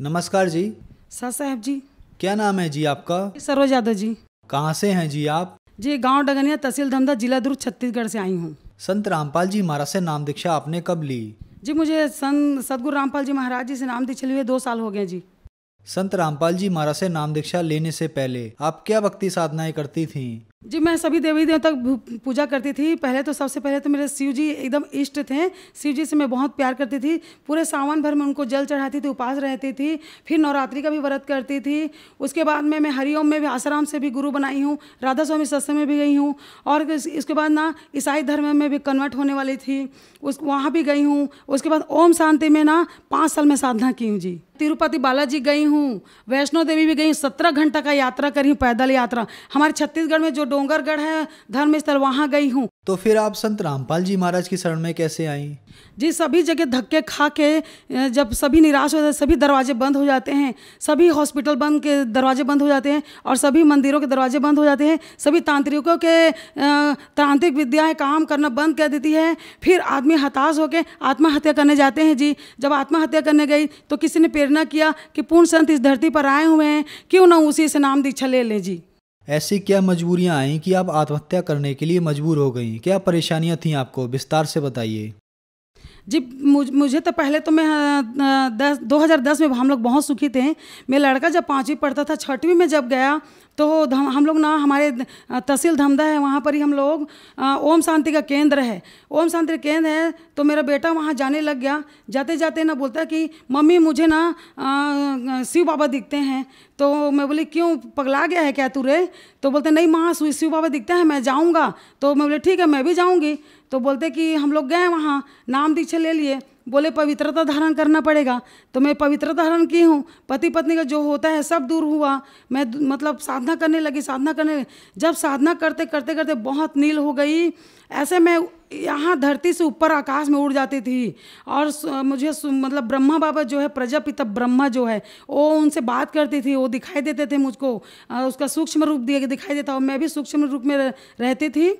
नमस्कार जी सर साहब जी क्या नाम है जी आपका सरोज यादव जी कहाँ से हैं जी आप जी गांव डगनिया तहसील धमदा जिला दुर्ग छत्तीसगढ़ से आई हूँ संत रामपाल जी महाराज से नाम दीक्षा आपने कब ली जी मुझे संत सदगुरु रामपाल जी महाराज जी से नाम दीक्षा लिए दो साल हो गए जी संत रामपाल जी महाराज से नाम दीक्षा लेने से पहले आप क्या भक्ति साधनाएं करती थीं? जी मैं सभी देवी तक पूजा करती थी पहले तो सबसे पहले तो मेरे शिव जी एकदम इष्ट थे शिव जी से मैं बहुत प्यार करती थी पूरे सावन भर में उनको जल चढ़ाती थी उपास रहती थी फिर नवरात्रि का भी व्रत करती थी उसके बाद में मैं हरिओम में भी आसाराम से भी गुरु बनाई हूँ राधा स्वामी सत्संग में भी गई हूँ और इसके बाद ना ईसाई धर्म में भी कन्वर्ट होने वाली थी उस वहाँ भी गई हूँ उसके बाद ओम शांति में ना पाँच साल में साधना की हूँ जी तिरुपति बालाजी गई हूँ वैष्णो देवी भी गई हूँ सत्रह घंटा का यात्रा करी पैदल यात्रा हमारे छत्तीसगढ़ में जो डोंगरगढ़ है धर्म स्थल वहाँ गई हूँ तो फिर आप संत रामपाल जी महाराज की शरण में कैसे आई जी सभी जगह धक्के खा के जब सभी निराश हो जाते सभी दरवाजे बंद हो जाते हैं सभी हॉस्पिटल बंद के दरवाजे बंद हो जाते हैं और सभी मंदिरों के दरवाजे बंद हो जाते हैं सभी तांत्रिकों के तांत्रिक विद्याएं काम करना बंद कर देती है फिर आदमी हताश होकर आत्महत्या करने जाते हैं जी जब आत्महत्या करने गई तो किसी ने प्रेरणा किया कि पूर्ण संत इस धरती पर आए हुए हैं क्यों ना उसी से नाम दीक्षा ले लें जी ऐसी क्या मजबूरियां आईं कि आप आत्महत्या करने के लिए मजबूर हो गई क्या परेशानियां थीं आपको विस्तार से बताइए जी मुझ मुझे तो पहले तो मैं दस दो में हम लोग बहुत सुखी थे मेरा लड़का जब पाँचवीं पढ़ता था छठवीं में जब गया तो हम लोग ना हमारे तहसील धमदा है वहाँ पर ही हम लोग ओम शांति का केंद्र है ओम शांति का केंद्र है तो मेरा बेटा वहाँ जाने लग गया जाते जाते ना बोलता कि मम्मी मुझे ना शिव बाबा दिखते हैं तो मैं बोली क्यों पगला गया है क्या तू रे तो बोलते नहीं माँ शिव बाबा दिखते हैं मैं जाऊँगा तो मैं बोले ठीक है मैं भी जाऊँगी तो बोलते कि हम लोग गए वहाँ नाम दीक्षा ले लिए बोले पवित्रता धारण करना पड़ेगा तो मैं पवित्रता धारण की हूँ पति पत्नी का जो होता है सब दूर हुआ मैं मतलब साधना करने लगी साधना करने लगी जब साधना करते करते करते बहुत नील हो गई ऐसे मैं यहाँ धरती से ऊपर आकाश में उड़ जाती थी और मुझे मतलब ब्रह्मा बाबा जो है प्रजापिता ब्रह्मा जो है वो उनसे बात करती थी वो दिखाई देते थे मुझको उसका सूक्ष्म रूप दिया दिखाई देता और मैं भी सूक्ष्म रूप में रहती थी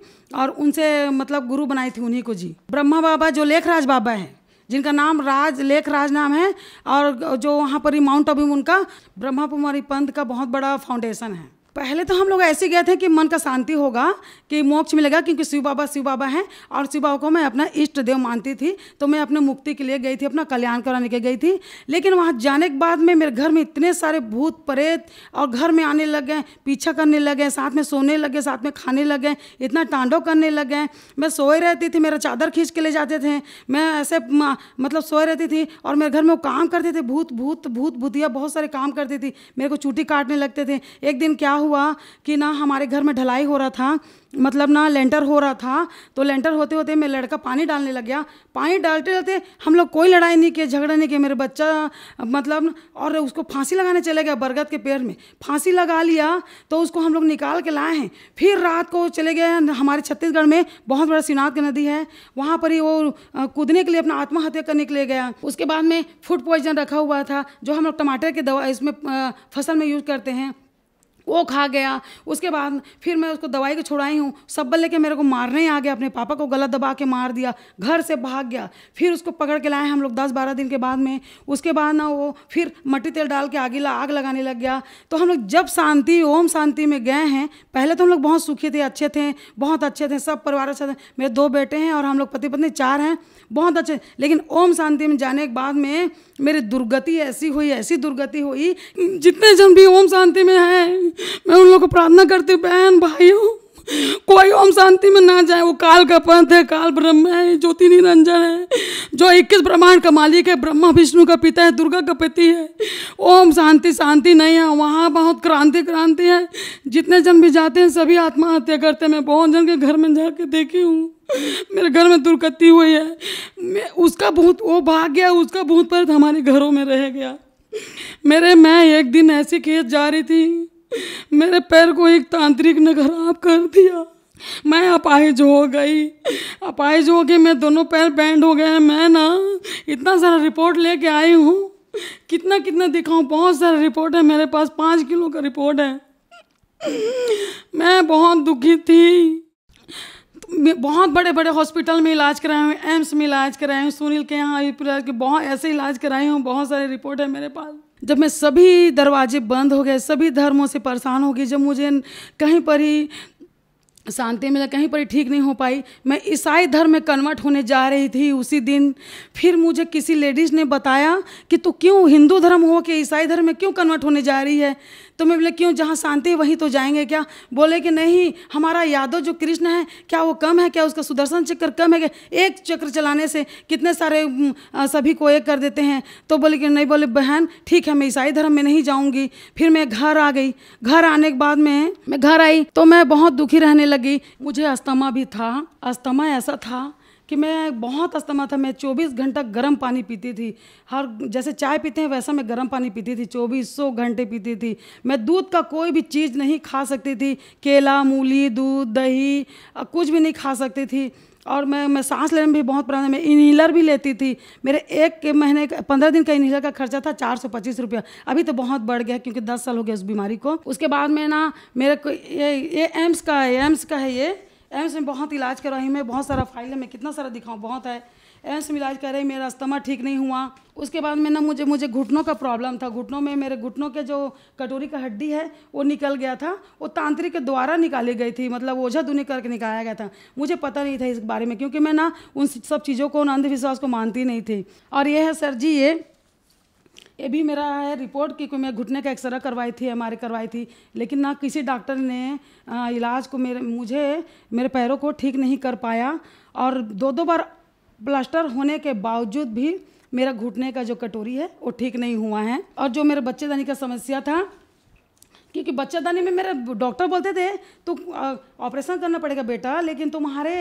और उनसे मतलब गुरु बनाई थी उन्हीं को जी ब्रह्मा बाबा जो लेखराज बाबा हैं जिनका नाम राज लेख राज नाम है और जो वहाँ पर माउंट अबीम उनका ब्रह्मा कुमारी पंथ का बहुत बड़ा फाउंडेशन है पहले तो हम लोग ऐसे गए थे कि मन का शांति होगा कि मोक्ष मिलेगा क्योंकि शिव बाबा शिव बाबा हैं और शिव बाबा को मैं अपना इष्ट देव मानती थी तो मैं अपने मुक्ति के लिए गई थी अपना कल्याण कराने के गई थी लेकिन वहाँ जाने के बाद में मेरे घर में इतने सारे भूत प्रेत और घर में आने लग गए पीछा करने लगे साथ में सोने लगे साथ में खाने लगे इतना टांडो करने लग गए मैं सोए रहती थी मेरा चादर खींच के ले जाते थे मैं ऐसे मतलब सोए रहती थी और मेरे घर में वो काम करते थे भूत भूत भूत भूतिया बहुत सारे काम करती थी मेरे को चूटी काटने लगते थे एक दिन क्या हुआ हुआ कि ना हमारे घर में ढलाई हो रहा था मतलब ना लेंटर हो रहा था तो लेंटर होते होते मेरा लड़का पानी डालने लग गया पानी डालते डालते हम लोग कोई लड़ाई नहीं किए झगड़ा नहीं किया मेरे बच्चा मतलब और उसको फांसी लगाने चले गया बरगद के पेड़ में फांसी लगा लिया तो उसको हम लोग निकाल के लाए हैं फिर रात को चले गए हमारे छत्तीसगढ़ में बहुत बड़ा सिनाथ की नदी है वहाँ पर ही वो कूदने के लिए अपना आत्महत्या करने के लिए गया उसके बाद में फूड पॉइजन रखा हुआ था जो हम लोग टमाटर के दवा इसमें फसल में यूज करते हैं वो खा गया उसके बाद फिर मैं उसको दवाई को छुड़ाई हूँ सब्बल लेके मेरे को मारने आ गया अपने पापा को गलत दबा के मार दिया घर से भाग गया फिर उसको पकड़ के लाए हम लोग दस बारह दिन के बाद में उसके बाद ना वो फिर मट्टी तेल डाल के आगे आग लगाने लग गया तो हम लोग जब शांति ओम शांति में गए हैं पहले तो हम लोग बहुत सुखी थे अच्छे थे बहुत अच्छे थे सब परिवार अच्छे थे मेरे दो बेटे हैं और हम लोग पति पत्नी चार हैं बहुत अच्छे लेकिन ओम शांति में जाने के बाद में मेरी दुर्गति ऐसी हुई ऐसी दुर्गति हुई जितने जन भी ओम शांति में हैं मैं उन लोगों को प्रार्थना करती हूँ बहन भाइयों कोई ओम शांति में ना जाए वो काल का पंथ है काल ब्रह्म है ज्योति निरंजन है जो इक्कीस ब्रह्मांड का मालिक है ब्रह्मा विष्णु का पिता है दुर्गा का पति है ओम शांति शांति नहीं है वहाँ बहुत क्रांति क्रांति है जितने जन भी जाते हैं सभी आत्महत्या करते हैं मैं बहुत जन के घर में जाके देखी हूँ मेरे घर में दुर्गति हुई है मैं उसका भूत वो भाग गया उसका भूत पर हमारे घरों में रह गया मेरे मैं एक दिन ऐसे खेत जा रही थी मेरे पैर को एक तांत्रिक ने खराब कर दिया मैं अपाहिज हो गई अपाहिज हो गई मैं दोनों पैर बैंड हो गए मैं ना इतना सारा रिपोर्ट लेके आई हूँ कितना कितना दिखाऊँ बहुत सारा रिपोर्ट है मेरे पास पाँच किलो का रिपोर्ट है मैं बहुत दुखी थी बहुत बड़े बड़े हॉस्पिटल में इलाज कराए हूँ एम्स में इलाज कराए हूँ सुनील के यहाँ के बहुत ऐसे इलाज कराए हूँ बहुत सारे रिपोर्ट है मेरे पास जब मैं सभी दरवाजे बंद हो गए सभी धर्मों से परेशान हो गई जब मुझे कहीं पर ही शांति मिला कहीं पर ठीक नहीं हो पाई मैं ईसाई धर्म में कन्वर्ट होने जा रही थी उसी दिन फिर मुझे किसी लेडीज़ ने बताया कि तू क्यों हिंदू धर्म हो के ईसाई धर्म में क्यों कन्वर्ट होने जा रही है तो मैं बोले क्यों जहाँ शांति वहीं तो जाएंगे क्या बोले कि नहीं हमारा यादव जो कृष्ण है क्या वो कम है क्या उसका सुदर्शन चक्र कम है क्या एक चक्र चलाने से कितने सारे सभी को एक कर देते हैं तो बोले कि नहीं बोले बहन ठीक है मैं ईसाई धर्म में नहीं जाऊँगी फिर मैं घर आ गई घर आने के बाद में मैं घर आई तो मैं बहुत दुखी रहने लगी लगी मुझे अस्थमा भी था अस्थमा ऐसा था कि मैं बहुत अस्थमा था मैं 24 घंटा गर्म पानी पीती थी हर जैसे चाय पीते हैं वैसा मैं गर्म पानी पीती थी चौबीसों घंटे पीती थी मैं दूध का कोई भी चीज़ नहीं खा सकती थी केला मूली दूध दही कुछ भी नहीं खा सकती थी और मैं मैं सांस लेने में भी बहुत पुराना मैं इनहीलर भी लेती थी मेरे एक के महीने पंद्रह दिन का इनहीलर का खर्चा था चार सौ पच्चीस रुपया अभी तो बहुत बढ़ गया क्योंकि दस साल हो गया उस बीमारी को उसके बाद में ना मेरे को ये ये एम्स का है एम्स का है ये एम्स में बहुत इलाज कराई मैं बहुत सारा फाइल है मैं कितना सारा दिखाऊँ बहुत है एम्स में इलाज कर रही मेरा अस्थमा ठीक नहीं हुआ उसके बाद में ना मुझे मुझे घुटनों का प्रॉब्लम था घुटनों में मेरे घुटनों के जो कटोरी का हड्डी है वो निकल गया था वो तांत्रिक के द्वारा निकाली गई थी मतलब ओझा दुनी करके निकाला गया था मुझे पता नहीं था इस बारे में क्योंकि मैं ना उन सब चीज़ों को उन अंधविश्वास को मानती नहीं थी और ये है सर जी ये ये भी मेरा है रिपोर्ट कि मैं घुटने का एक्सरे करवाई थी हमारे करवाई थी लेकिन ना किसी डॉक्टर ने इलाज को मेरे मुझे मेरे पैरों को ठीक नहीं कर पाया और दो दो बार प्लास्टर होने के बावजूद भी मेरा घुटने का जो कटोरी है वो ठीक नहीं हुआ है और जो मेरे बच्चेदानी का समस्या था क्योंकि बच्चादानी में मेरे डॉक्टर बोलते थे तो ऑपरेशन करना पड़ेगा बेटा लेकिन तुम्हारे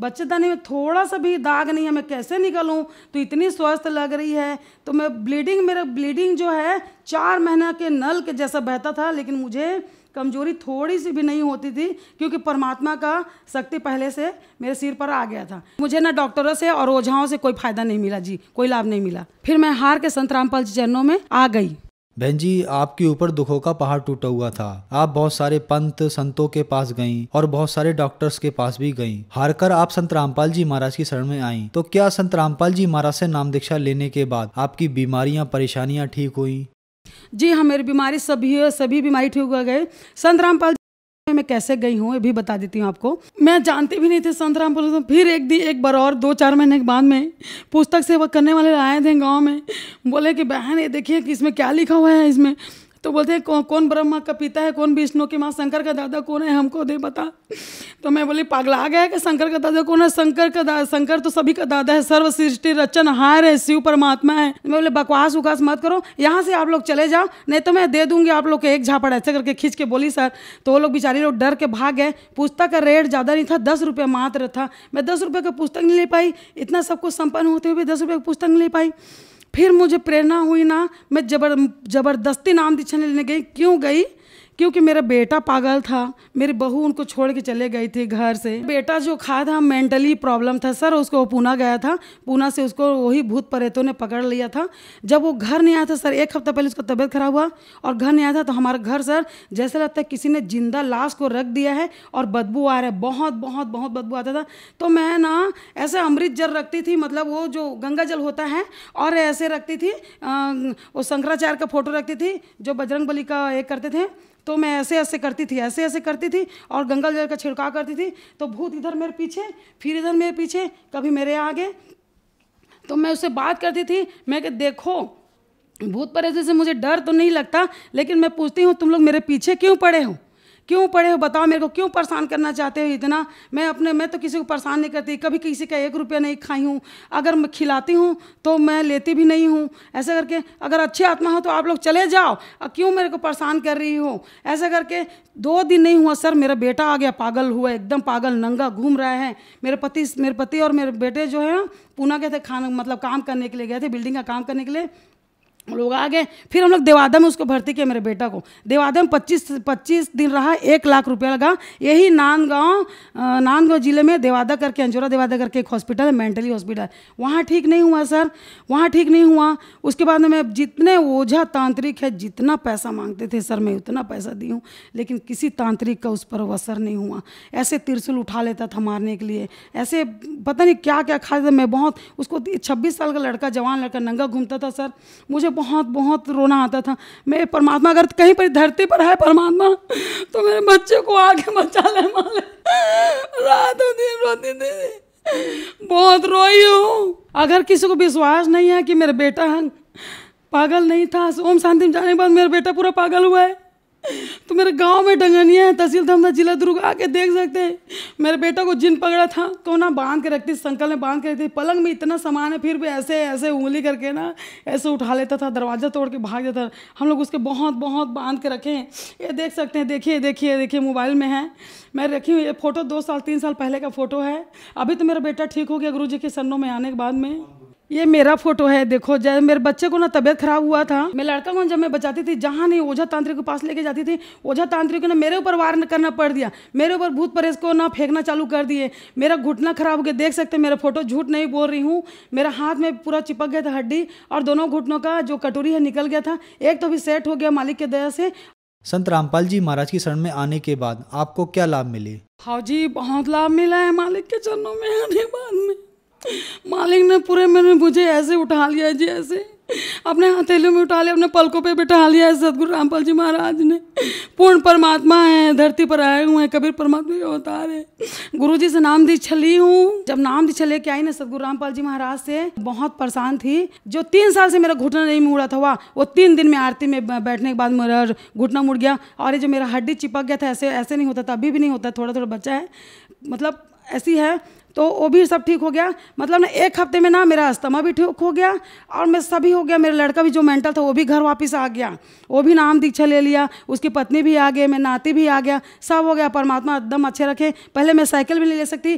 बच्चेदानी में थोड़ा सा भी दाग नहीं है मैं कैसे निकलूँ तो इतनी स्वस्थ लग रही है तो मैं ब्लीडिंग मेरा ब्लीडिंग जो है चार महीना के नल के जैसा बहता था लेकिन मुझे कमजोरी थोड़ी सी भी नहीं होती थी क्योंकि परमात्मा का शक्ति पहले से मेरे सिर पर आ गया था मुझे ना डॉक्टरों से और ओझाओं से कोई फायदा नहीं मिला जी कोई लाभ नहीं मिला फिर मैं हार के संतरामपाल जी चरणों में आ गई बहन जी आपके ऊपर दुखों का पहाड़ टूटा हुआ था आप बहुत सारे पंत संतों के पास गईं और बहुत सारे डॉक्टर्स के पास भी गईं। हारकर आप संत रामपाल जी महाराज की शरण में आईं। तो क्या संत रामपाल जी महाराज से नाम दीक्षा लेने के बाद आपकी बीमारियां परेशानियां ठीक हुई जी हाँ मेरी बीमारी सभी सभी बीमारी ठीक हो गए संत रामपाल मैं कैसे गई हूँ ये भी बता देती हूँ आपको मैं जानती भी नहीं थी संत राम पुरुषोत्तम फिर एक दिन एक बार और दो चार महीने के बाद में पुस्तक सेवा करने वाले आए थे गाँव में बोले कि बहन ये देखिए कि इसमें क्या लिखा हुआ है इसमें तो बोलते हैं कौन कौन ब्रह्मा का पिता है कौन विष्णु की माँ शंकर का दादा कौन है हमको दे बता तो मैं बोली पागला आ गया कि शंकर का दादा कौन है शंकर का दादा शंकर तो सभी का दादा है सर्व सृष्टि हार है शिव परमात्मा है मैं बोले बकवास उकास मत करो यहाँ से आप लोग चले जाओ नहीं तो मैं दे दूंगी आप लोग के एक झापड़ ऐसे करके खींच के बोली सर तो वो लोग बेचारे लोग डर के भाग गए पुस्तक का रेट ज़्यादा नहीं था दस रुपये मात्र था मैं दस रुपये का पुस्तक नहीं ले पाई इतना सब कुछ संपन्न होते हुए भी दस रुपये का पुस्तक नहीं ले पाई फिर मुझे प्रेरणा हुई ना मैं जबर जबरदस्ती नाम दीक्षा लेने गई क्यों गई क्योंकि मेरा बेटा पागल था मेरी बहू उनको छोड़ के चले गई थी घर से बेटा जो खा था मेंटली प्रॉब्लम था सर उसको वो पूना गया था पूना से उसको वही भूत परेतों ने पकड़ लिया था जब वो घर नहीं आया था सर एक हफ्ता पहले उसका तबीयत खराब हुआ और घर नहीं आया था तो हमारा घर सर जैसे लगता है किसी ने जिंदा लाश को रख दिया है और बदबू आ रहा है बहुत बहुत बहुत बदबू आता था तो मैं ना ऐसे अमृत जल रखती थी मतलब वो जो गंगा जल होता है और ऐसे रखती थी अं, वो शंकराचार्य का फोटो रखती थी जो बजरंग बली का एक करते थे तो मैं ऐसे ऐसे करती थी ऐसे ऐसे करती थी और गंगा जल का छिड़काव करती थी तो भूत इधर मेरे पीछे फिर इधर मेरे पीछे कभी मेरे आगे तो मैं उससे बात करती थी मैं कि देखो भूत ऐसे से मुझे डर तो नहीं लगता लेकिन मैं पूछती हूँ तुम लोग मेरे पीछे क्यों पड़े हो क्यों पढ़े हो बताओ मेरे को क्यों परेशान करना चाहते हो इतना मैं अपने मैं तो किसी को परेशान नहीं करती कभी किसी का एक रुपया नहीं खाई हूँ अगर मैं खिलाती हूँ तो मैं लेती भी नहीं हूँ ऐसा करके अगर अच्छी आत्मा हो तो आप लोग चले जाओ क्यों मेरे को परेशान कर रही हो ऐसा करके दो दिन नहीं हुआ सर मेरा बेटा आ गया पागल हुआ एकदम पागल नंगा घूम रहा है मेरे पति मेरे पति और मेरे बेटे जो है पूना गए थे खाना मतलब काम करने के लिए गए थे बिल्डिंग का काम करने के लिए लोग आ गए फिर हम लोग देवादा में उसको भर्ती किया मेरे बेटा को देवादा में पच्चीस पच्चीस दिन रहा एक लाख रुपया लगा यही नांदगांव नांदगांव जिले में देवादा करके अंजोरा देवादा करके एक हॉस्पिटल है मेंटली हॉस्पिटल वहाँ ठीक नहीं हुआ सर वहाँ ठीक नहीं हुआ उसके बाद मैं जितने ओझा तांत्रिक है जितना पैसा मांगते थे सर मैं उतना पैसा दी हूँ लेकिन किसी तांत्रिक का उस पर असर नहीं हुआ ऐसे तिरसुल उठा लेता था मारने के लिए ऐसे पता नहीं क्या क्या खाते मैं बहुत उसको छब्बीस साल का लड़का जवान लड़का नंगा घूमता था सर मुझे बहुत बहुत रोना आता था मैं परमात्मा अगर कहीं पर धरती पर है परमात्मा तो मेरे बच्चे को आगे बचा ले माले रातों दिन रोती थी बहुत रोई हूँ अगर किसी को विश्वास नहीं है कि मेरा बेटा पागल नहीं था ओम शांति में जाने के बाद मेरा बेटा पूरा पागल हुआ है तो मेरे गांव में डंगनिया है तहसील धमदा जिला दुर्ग आके देख सकते हैं मेरे बेटा को जिन पकड़ा था तो ना बांध के रखती संकल में बांध के रखती पलंग में इतना सामान है फिर भी ऐसे ऐसे उंगली करके ना ऐसे उठा लेता था दरवाज़ा तोड़ के भाग जाता था हम लोग उसके बहुत बहुत बांध के रखे हैं ये देख सकते हैं देखिए देखिए देखिए मोबाइल में है मैं रखी हूँ ये फ़ोटो दो साल तीन साल पहले का फ़ोटो है अभी तो मेरा बेटा ठीक हो गया गुरु जी के सन्नों में आने के बाद में ये मेरा फोटो है देखो जब मेरे बच्चे को ना तबियत खराब हुआ था मैं लड़का को जब मैं बचाती थी जहाँ नहीं ओझा तांत्रिक के पास लेके जाती थी ओझा तांत्रिक ने मेरे ऊपर वार करना पड़ दिया मेरे ऊपर भूत परेश को ना फेंकना चालू कर दिए मेरा घुटना खराब हो गया देख सकते मेरा फोटो झूठ नहीं बोल रही हूँ मेरा हाथ में पूरा चिपक गया था हड्डी और दोनों घुटनों का जो कटोरी है निकल गया था एक तो भी सेट हो गया मालिक की दया से संत रामपाल जी महाराज की शरण में आने के बाद आपको क्या लाभ मिले हाँ जी बहुत लाभ मिला है मालिक के चरणों में आने बाद में मालिक ने पूरे मैंने मुझे ऐसे उठा लिया जी ऐसे अपने हथेलियों में उठा लिया अपने पलकों पे बिठा लिया है सदगुरु रामपाल जी महाराज ने पूर्ण परमात्मा है धरती पर आए हुए हैं कबीर परमात्मा के अवतार है गुरु जी से नाम दी छली हूँ जब नाम दी छले के आई ना सदगुरु रामपाल जी महाराज से बहुत परेशान थी जो तीन साल से मेरा घुटना नहीं मुड़ा था हुआ वो तीन दिन में आरती में बैठने के बाद मेरा घुटना मुड़ गया और ये जो मेरा हड्डी चिपक गया था ऐसे ऐसे नहीं होता था अभी भी नहीं होता थोड़ा थोड़ा बच्चा है मतलब ऐसी है तो वो भी सब ठीक हो गया मतलब ना एक हफ्ते में ना मेरा अस्थमा भी ठीक हो गया और मैं सभी हो गया मेरा लड़का भी जो मेंटल था वो भी घर वापस आ गया वो भी नाम दीक्षा ले लिया उसकी पत्नी भी आ गई मैं नाती भी आ गया सब हो गया परमात्मा एकदम अच्छे रखे पहले मैं साइकिल भी नहीं ले सकती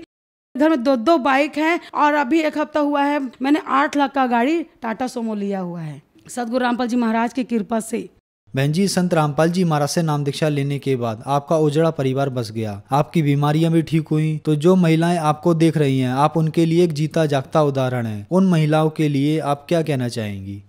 घर में दो दो बाइक है और अभी एक हफ्ता हुआ है मैंने आठ लाख का गाड़ी टाटा सोमो लिया हुआ है सदगुरु रामपाल जी महाराज की कृपा से बहन जी संत रामपाल जी महाराज से नाम दीक्षा लेने के बाद आपका उजड़ा परिवार बस गया आपकी बीमारियां भी ठीक हुई तो जो महिलाएं आपको देख रही हैं आप उनके लिए एक जीता जागता उदाहरण है उन महिलाओं के लिए आप क्या कहना चाहेंगी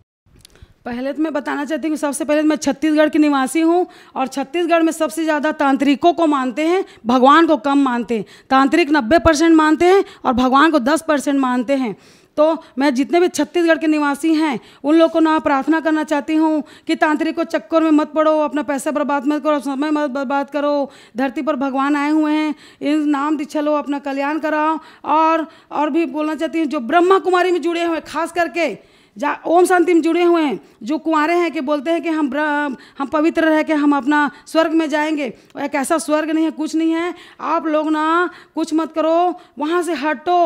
पहले तो मैं बताना चाहती हूँ सबसे पहले तो मैं छत्तीसगढ़ की निवासी हूँ और छत्तीसगढ़ में सबसे ज़्यादा तांत्रिकों को मानते हैं भगवान को कम मानते हैं तांत्रिक नब्बे परसेंट मानते हैं और भगवान को दस परसेंट मानते हैं तो मैं जितने भी छत्तीसगढ़ के निवासी हैं उन लोगों को ना प्रार्थना करना चाहती हूँ कि तांत्रिक को चक्कर में मत पड़ो अपना पैसा बर्बाद मत करो समय मत बर्बाद करो धरती पर भगवान आए हुए हैं इन नाम दीक्षा लो अपना कल्याण कराओ और और भी बोलना चाहती हूँ जो ब्रह्मा कुमारी में जुड़े हुए खास करके जा ओम शांति में जुड़े हुए हैं जो कुंवरे हैं कि बोलते हैं कि हम हम पवित्र रह के हम अपना स्वर्ग में जाएंगे एक ऐसा स्वर्ग नहीं है कुछ नहीं है आप लोग ना कुछ मत करो वहाँ से हटो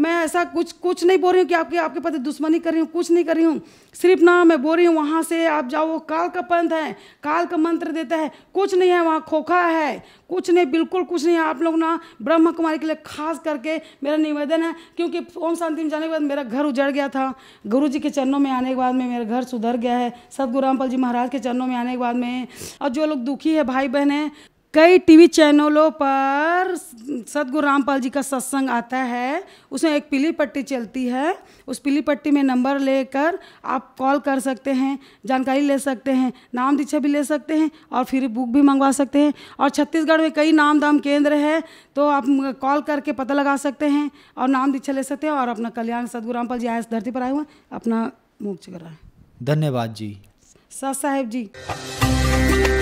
मैं ऐसा कुछ कुछ नहीं बोल रही हूँ कि आपके आपके पति दुश्मनी कर रही हूँ कुछ नहीं कर रही हूँ सिर्फ ना मैं बोल रही हूँ वहाँ से आप जाओ काल का पंथ है काल का मंत्र देता है कुछ नहीं है वहाँ खोखा है कुछ नहीं बिल्कुल कुछ नहीं आप लोग ना ब्रह्मा कुमारी के लिए खास करके मेरा निवेदन है क्योंकि ओम शांति में जाने के बाद मेरा घर उजड़ गया था गुरु जी के चरणों में आने के बाद में मेरा घर सुधर गया है सदगुरु रामपाल जी महाराज के चरणों में आने के बाद में और जो लोग दुखी है भाई बहन हैं कई टीवी चैनलों पर सदगुरु रामपाल जी का सत्संग आता है उसमें एक पीली पट्टी चलती है उस पीली पट्टी में नंबर लेकर आप कॉल कर सकते हैं जानकारी ले सकते हैं नाम दीक्षा भी ले सकते हैं और फिर बुक भी मंगवा सकते हैं और छत्तीसगढ़ में कई नाम दाम केंद्र है तो आप कॉल करके पता लगा सकते हैं और नाम दीक्षा ले सकते हैं और अपना कल्याण सदगुरु रामपाल जी आए धरती पर आए हुए अपना मोक्ष कराए धन्यवाद जी सत साहेब जी